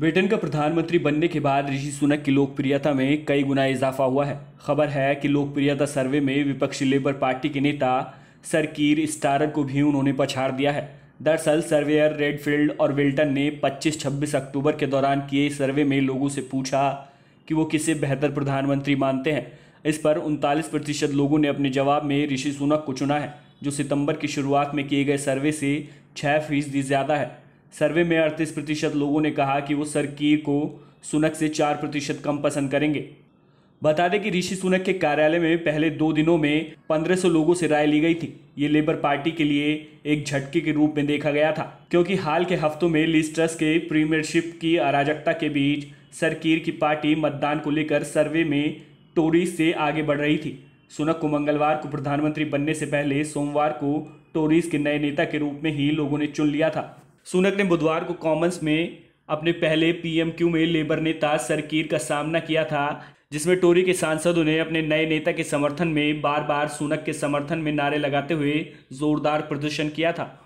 Britain का प्रधानमंत्री बनने के बाद ऋषि सुनक की लोकप्रियता में कई गुना इजाफा हुआ है खबर है कि लोकप्रियता सर्वे में विपक्षी लेबर पार्टी के नेता सरकीर स्टारर को भी उन्होंने पछाड़ दिया है दरअसल सर्वेयर रेडफील्ड और विल्टन ने 25-26 अक्टूबर के दौरान किए सर्वे में लोगों से पूछा कि वो किसे बेहतर प्रधानमंत्री मानते हैं इस पर उनतालीस प्रतिशत लोगों ने अपने जवाब में ऋषि सुनक को चुना है जो सितंबर की शुरुआत में किए गए सर्वे से छः फीसदी ज़्यादा है सर्वे में अड़तीस प्रतिशत लोगों ने कहा कि वो सरकीर को सुनक से चार प्रतिशत कम पसंद करेंगे बता दें कि ऋषि सुनक के कार्यालय में पहले दो दिनों में 1500 लोगों से राय ली गई थी ये लेबर पार्टी के लिए एक झटके के रूप में देखा गया था क्योंकि हाल के हफ्तों में लिस्टर्स के प्रीमियरशिप की अराजकता के बीच सरकीर की पार्टी मतदान को लेकर सर्वे में टोरी से आगे बढ़ रही थी सुनक को मंगलवार को प्रधानमंत्री बनने से पहले सोमवार को टोरीज के नए नेता के रूप में ही लोगों ने चुन लिया था सुनक ने बुधवार को कॉमन्स में अपने पहले पीएमक्यू में लेबर नेता सरकीर का सामना किया था जिसमें टोरी के सांसदों ने अपने नए नेता के समर्थन में बार बार सुनक के समर्थन में नारे लगाते हुए जोरदार प्रदर्शन किया था